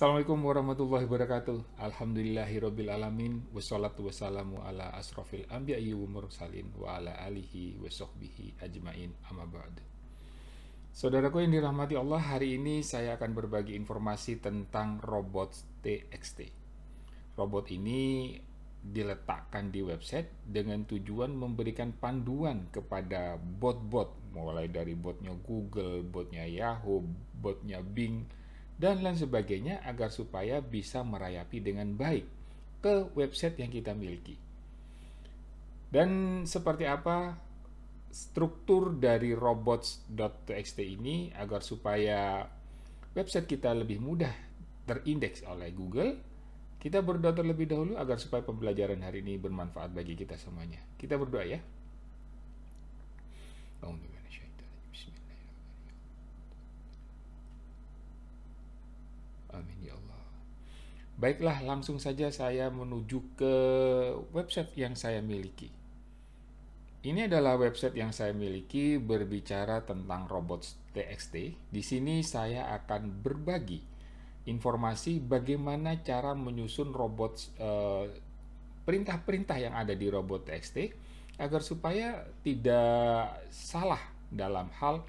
Assalamualaikum warahmatullahi wabarakatuh. Alhamdulillahirrabbilalamin. Wassalatu wassalamu ala asrafil anbiya'i wa mursalin wa ala alihi wa ajmain amma ba'd. Saudaraku yang dirahmati Allah, hari ini saya akan berbagi informasi tentang robot TXT. Robot ini diletakkan di website dengan tujuan memberikan panduan kepada bot-bot mulai dari botnya Google, botnya Yahoo, botnya Bing, dan lain sebagainya agar supaya bisa merayapi dengan baik ke website yang kita miliki. Dan seperti apa struktur dari robots.txt ini agar supaya website kita lebih mudah terindeks oleh Google, kita berdoa terlebih dahulu agar supaya pembelajaran hari ini bermanfaat bagi kita semuanya. Kita berdoa ya. Amin ya Allah. Baiklah, langsung saja saya menuju ke website yang saya miliki. Ini adalah website yang saya miliki berbicara tentang robot TXT. Di sini saya akan berbagi informasi bagaimana cara menyusun robot eh, perintah-perintah eh, yang ada di robot TXT agar supaya tidak salah dalam hal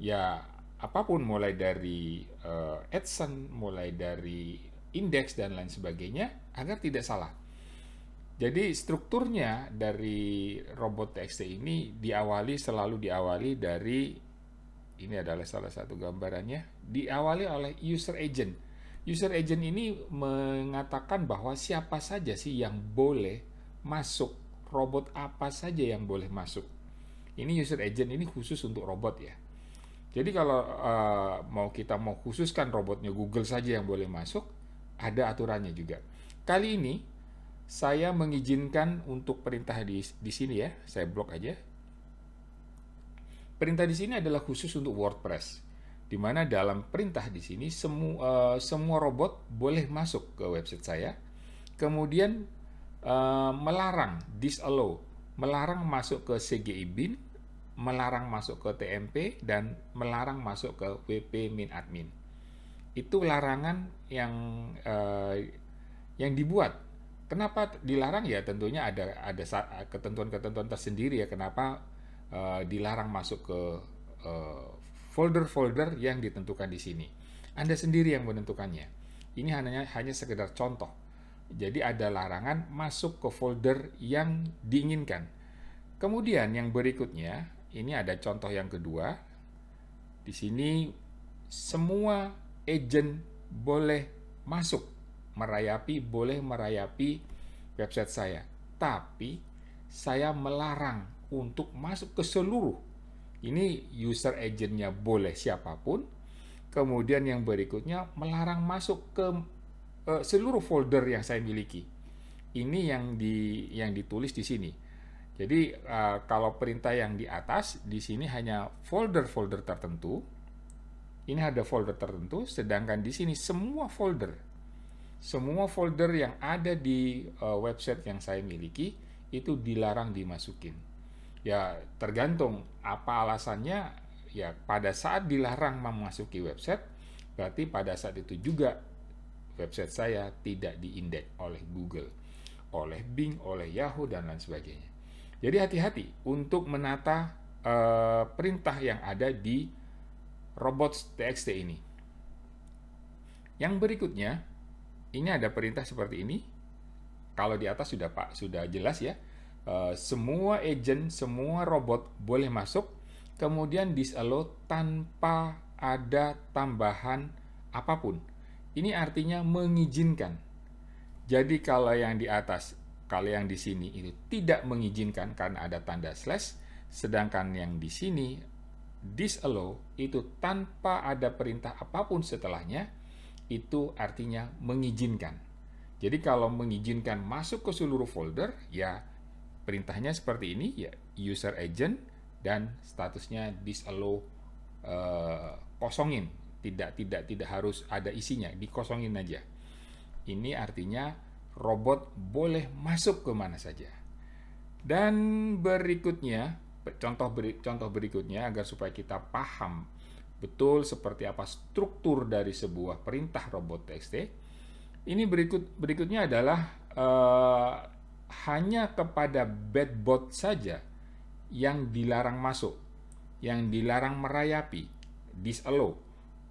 ya apapun mulai dari uh, eh, AdSense, mulai dari indeks dan lain sebagainya agar tidak salah. Jadi strukturnya dari robot TXT ini diawali selalu diawali dari ini adalah salah satu gambarannya diawali oleh user agent. User agent ini mengatakan bahwa siapa saja sih yang boleh masuk, robot apa saja yang boleh masuk. Ini user agent ini khusus untuk robot ya. Jadi kalau uh, mau kita mau khususkan robotnya Google saja yang boleh masuk, ada aturannya juga. Kali ini saya mengizinkan untuk perintah di, di sini ya, saya blok aja. Perintah di sini adalah khusus untuk WordPress, di mana dalam perintah di sini semua uh, eh, semua robot boleh masuk ke website saya, kemudian uh, melarang disallow, melarang masuk ke CGI bin, melarang masuk ke TMP dan melarang masuk ke WP min admin. Itu larangan yang eh, yang dibuat. Kenapa dilarang ya tentunya ada ada ketentuan-ketentuan tersendiri ya kenapa eh, dilarang masuk ke eh, folder-folder eh, yang ditentukan di sini. Anda sendiri yang menentukannya. Ini hanya hanya sekedar contoh. Jadi ada larangan masuk ke folder yang diinginkan. Kemudian yang berikutnya ini ada contoh yang kedua. Di sini semua agent boleh masuk merayapi, boleh merayapi website saya. Tapi saya melarang untuk masuk ke seluruh. Ini user agentnya boleh siapapun. Kemudian yang berikutnya melarang masuk ke uh, seluruh folder yang saya miliki. Ini yang di yang ditulis di sini jadi uh, kalau perintah yang di atas di sini hanya folder-folder tertentu. Ini ada folder tertentu, sedangkan di sini semua folder, semua folder yang ada di uh, website yang saya miliki itu dilarang dimasukin. Ya tergantung apa alasannya. Ya pada saat dilarang memasuki website, berarti pada saat itu juga website saya tidak diindeks oleh Google, oleh Bing, oleh Yahoo dan lain sebagainya. Jadi hati-hati untuk menata uh, perintah yang ada di txt ini. Yang berikutnya, ini ada perintah seperti ini. Kalau di atas sudah Pak, sudah jelas ya. Uh, semua agent, semua robot boleh masuk, kemudian disallow tanpa ada tambahan apapun. Ini artinya mengizinkan. Jadi kalau yang di atas kalau yang di sini itu tidak mengizinkan karena ada tanda slash, sedangkan yang di sini disallow itu tanpa ada perintah apapun setelahnya, itu artinya mengizinkan. Jadi kalau mengizinkan masuk ke seluruh folder, ya perintahnya seperti ini, ya user agent dan statusnya disallow uh, kosongin, tidak tidak tidak harus ada isinya, dikosongin aja. Ini artinya robot boleh masuk ke mana saja. Dan berikutnya, contoh beri, contoh berikutnya agar supaya kita paham betul seperti apa struktur dari sebuah perintah robot txt. Ini berikut berikutnya adalah uh, hanya kepada bad bot saja yang dilarang masuk, yang dilarang merayapi, disallow,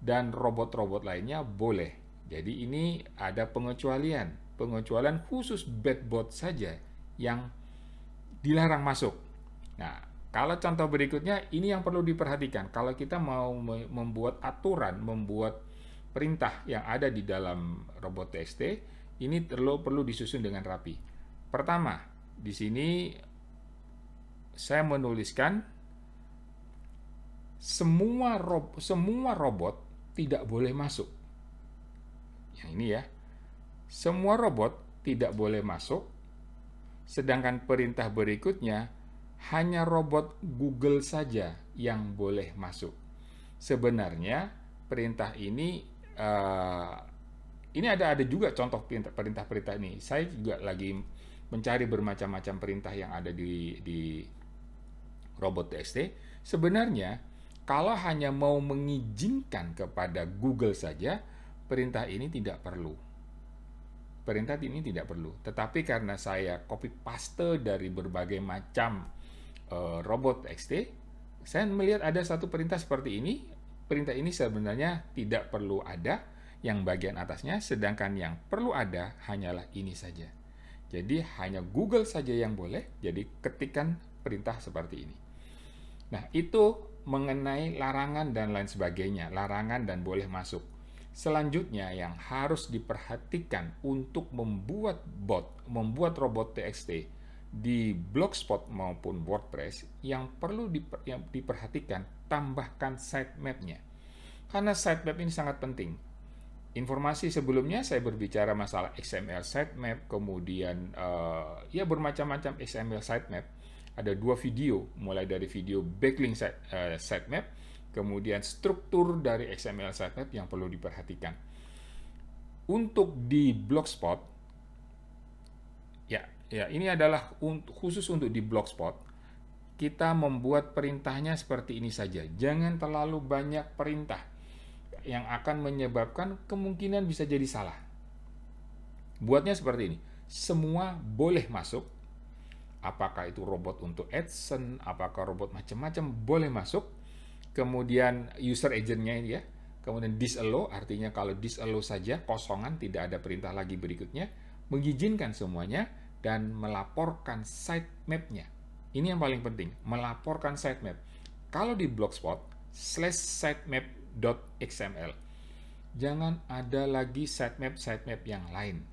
dan robot-robot lainnya boleh. Jadi ini ada pengecualian pengecualian khusus bad bot saja yang dilarang masuk. Nah, kalau contoh berikutnya ini yang perlu diperhatikan. Kalau kita mau membuat aturan, membuat perintah yang ada di dalam robot TXT, ini perlu perlu disusun dengan rapi. Pertama, di sini saya menuliskan semua rob semua robot tidak boleh masuk. Yang ini ya, semua robot tidak boleh masuk, sedangkan perintah berikutnya hanya robot Google saja yang boleh masuk. Sebenarnya perintah ini uh, ini ada ada juga contoh perintah-perintah ini. Saya juga lagi mencari bermacam-macam perintah yang ada di di robot TXT. Sebenarnya kalau hanya mau mengizinkan kepada Google saja, perintah ini tidak perlu perintah ini tidak perlu. Tetapi karena saya copy paste dari berbagai macam uh, robot XT, saya melihat ada satu perintah seperti ini. Perintah ini sebenarnya tidak perlu ada yang bagian atasnya, sedangkan yang perlu ada hanyalah ini saja. Jadi hanya Google saja yang boleh, jadi ketikan perintah seperti ini. Nah, itu mengenai larangan dan lain sebagainya, larangan dan boleh masuk. Selanjutnya yang harus diperhatikan untuk membuat bot, membuat robot TXT di Blogspot maupun WordPress yang perlu diper, yang diperhatikan tambahkan sitemapnya. Karena sitemap ini sangat penting. Informasi sebelumnya saya berbicara masalah XML sitemap, kemudian uh, ya bermacam-macam XML sitemap. Ada dua video, mulai dari video backlink eh, sitemap kemudian struktur dari XML sitemap yang perlu diperhatikan. Untuk di Blogspot, ya, ya ini adalah khusus untuk di Blogspot, kita membuat perintahnya seperti ini saja. Jangan terlalu banyak perintah yang akan menyebabkan kemungkinan bisa jadi salah. Buatnya seperti ini. Semua boleh masuk. Apakah itu robot untuk AdSense, apakah robot macam-macam boleh masuk kemudian user agentnya ini ya, kemudian disallow artinya kalau disallow saja kosongan tidak ada perintah lagi berikutnya, mengizinkan semuanya dan melaporkan sitemapnya. Ini yang paling penting, melaporkan sitemap. Kalau di blogspot slash sitemap.xml jangan ada lagi sitemap sitemap yang lain.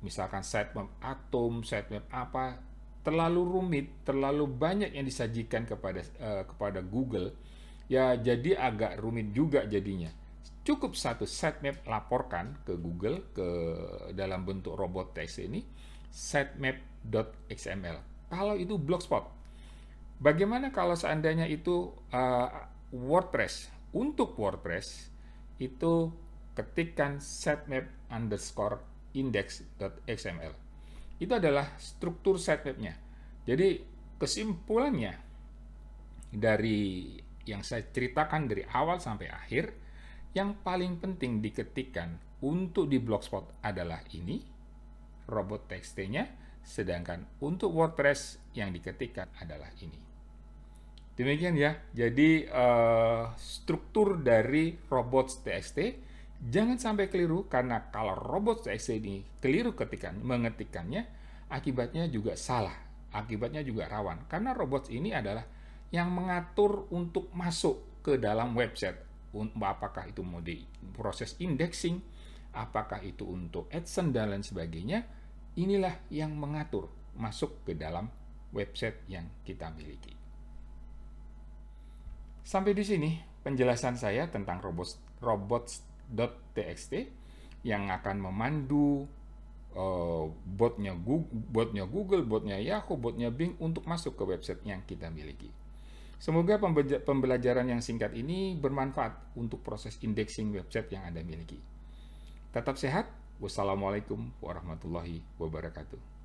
Misalkan sitemap atom, sitemap apa, terlalu rumit, terlalu banyak yang disajikan kepada uh, kepada Google, ya jadi agak rumit juga jadinya. Cukup satu sitemap laporkan ke Google ke dalam bentuk robot teks ini sitemap.xml. Kalau itu blogspot. Bagaimana kalau seandainya itu uh, WordPress? Untuk WordPress itu ketikkan sitemap underscore index.xml. Itu adalah struktur sitemapnya. Jadi kesimpulannya dari yang saya ceritakan dari awal sampai akhir, yang paling penting diketikkan untuk di Blogspot adalah ini, robot txt sedangkan untuk WordPress yang diketikkan adalah ini. Demikian ya, jadi uh, struktur dari robots.txt Jangan sampai keliru karena kalau robot CXC ini keliru ketikan, mengetikkannya, akibatnya juga salah. Akibatnya juga rawan. Karena robot ini adalah yang mengatur untuk masuk ke dalam website. Apakah itu mau proses indexing, apakah itu untuk AdSense dan lain sebagainya. Inilah yang mengatur masuk ke dalam website yang kita miliki. Sampai di sini penjelasan saya tentang robot robot .txt yang akan memandu uh, botnya Google, botnya Google, botnya Yahoo, botnya Bing untuk masuk ke website yang kita miliki. Semoga pembelajaran yang singkat ini bermanfaat untuk proses indexing website yang Anda miliki. Tetap sehat. Wassalamualaikum warahmatullahi wabarakatuh.